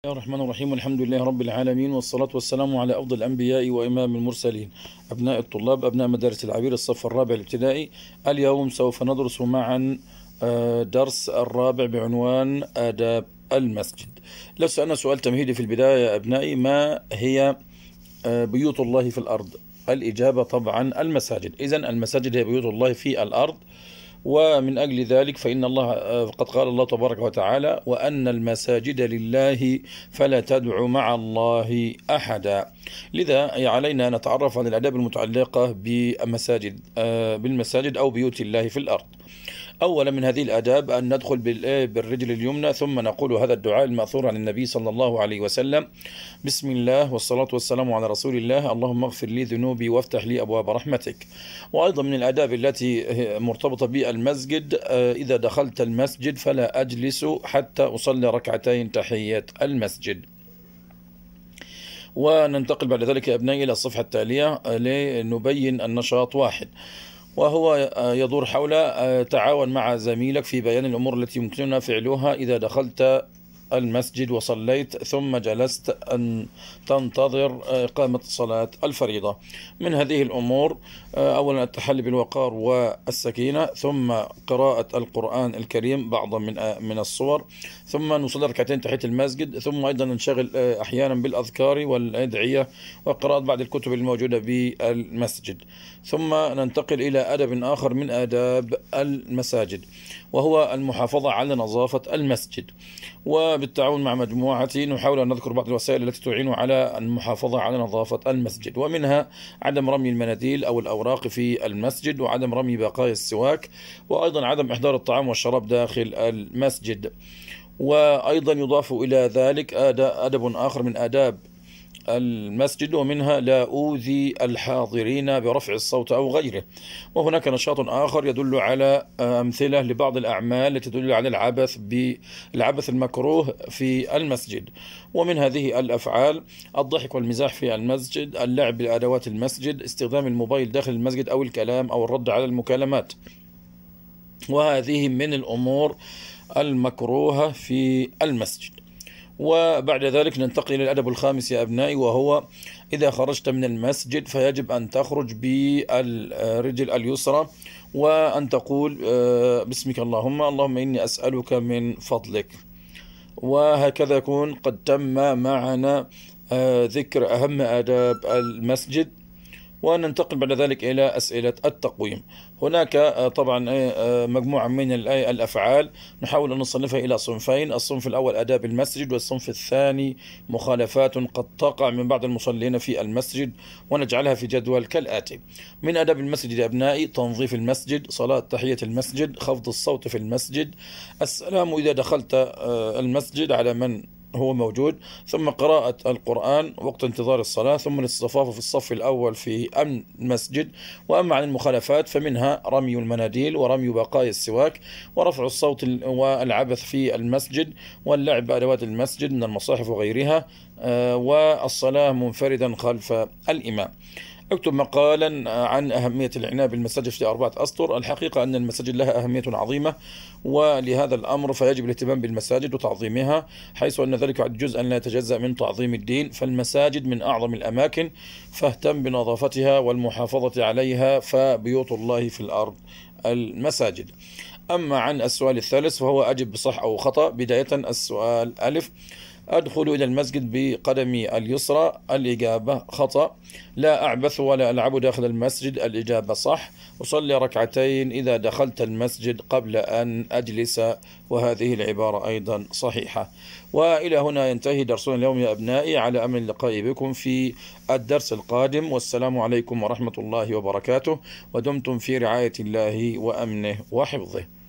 بسم الله الرحمن الرحيم والحمد لله رب العالمين والصلاة والسلام على أفضل الأنبياء وإمام المرسلين أبناء الطلاب أبناء مدارس العبير الصف الرابع الابتدائي اليوم سوف ندرس معا آه، درس الرابع بعنوان آداب المسجد لو سألنا سؤال تمهيدي في البداية يا أبنائي ما هي آه، بيوت الله في الأرض الإجابة طبعا المساجد إذا المساجد هي بيوت الله في الأرض ومن أجل ذلك فإن الله آه، قد قال الله تبارك وتعالى وأن المساجد لله فلا تدع مع الله أحدا لذا علينا أن نتعرف على الآداب المتعلقة آه، بالمساجد أو بيوت الله في الأرض أولا من هذه الآداب أن ندخل إيه، بالرجل اليمنى ثم نقول هذا الدعاء المأثور عن النبي صلى الله عليه وسلم بسم الله والصلاة والسلام على رسول الله اللهم اغفر لي ذنوبي وافتح لي أبواب رحمتك وأيضا من الآداب التي مرتبطة بالمسجد آه، إذا دخلت المسجد فلا أجلس حتى أصلي ركعتين تحية المسجد وننتقل بعد ذلك يا أبنائي إلى الصفحة التالية آه، لنبين النشاط واحد وهو آه، يدور حول آه، تعاون مع زميلك في بيان الأمور التي يمكننا فعلها إذا دخلت المسجد وصليت ثم جلست أن تنتظر آه، إقامة صلاة الفريضة من هذه الأمور آه، أولا التحلي بالوقار والسكينة ثم قراءة القرآن الكريم بعضا من آه، من الصور ثم نصلي ركعتين تحية المسجد ثم أيضا ننشغل أحيانا بالأذكار والأدعية وقراءة بعض الكتب الموجودة بالمسجد ثم ننتقل إلى أدب آخر من آداب المساجد وهو المحافظة على نظافة المسجد و بالتعاون مع مجموعة نحاول أن نذكر بعض الوسائل التي تعين على المحافظة على نظافة المسجد ومنها عدم رمي المناديل أو الأوراق في المسجد وعدم رمي بقايا السواك وأيضا عدم إحضار الطعام والشراب داخل المسجد وأيضا يضاف إلى ذلك أدب آخر من آداب المسجد ومنها لا أوذي الحاضرين برفع الصوت أو غيره وهناك نشاط آخر يدل على أمثلة لبعض الأعمال التي تدل على العبث بالعبث المكروه في المسجد ومن هذه الأفعال الضحك والمزاح في المسجد اللعب بأدوات المسجد استخدام الموبايل داخل المسجد أو الكلام أو الرد على المكالمات وهذه من الأمور المكروهة في المسجد وبعد ذلك ننتقل إلى الأدب الخامس يا أبنائي وهو إذا خرجت من المسجد فيجب أن تخرج بالرجل اليسرى وأن تقول آه، باسمك اللهم اللهم إني أسألك من فضلك وهكذا يكون قد تم معنا آه، ذكر أهم آداب المسجد وننتقل بعد ذلك إلى أسئلة التقويم هناك آه، طبعا آه، آه، مجموعة من الأفعال نحاول أن نصنفها إلى صنفين الصنف الأول أداب المسجد والصنف الثاني مخالفات قد تقع من بعض المصلين في المسجد ونجعلها في جدول كالآتي من أداب المسجد يا أبنائي تنظيف المسجد صلاة تحية المسجد خفض الصوت في المسجد السلام إذا دخلت المسجد على من هو موجود ثم قراءة القرآن وقت انتظار الصلاة ثم الاصطفاف في الصف الأول في أمن المسجد وأما عن المخالفات فمنها رمي المناديل ورمي بقايا السواك ورفع الصوت والعبث في المسجد واللعب بأدوات المسجد من المصاحف وغيرها آه، والصلاة منفردا خلف الإمام اكتب مقالا عن أهمية العناية بالمساجد في أربعة أسطر الحقيقة أن المساجد لها أهمية عظيمة ولهذا الأمر فيجب الاهتمام بالمساجد وتعظيمها حيث أن ذلك جزءا لا يتجزأ من تعظيم الدين فالمساجد من أعظم الأماكن فاهتم بنظافتها والمحافظة عليها فبيوت الله في الأرض المساجد أما عن السؤال الثالث فهو أجب بصح أو خطأ بداية السؤال ألف أدخل إلى المسجد بقدمي اليسرى الإجابة خطأ لا أعبث ولا ألعب داخل المسجد الإجابة صح أصلي ركعتين إذا دخلت المسجد قبل أن أجلس وهذه العبارة أيضا صحيحة وإلى هنا ينتهي درسنا اليوم يا أبنائي على أمل اللقاء بكم في الدرس القادم والسلام عليكم ورحمة الله وبركاته ودمتم في رعاية الله وأمنه وحفظه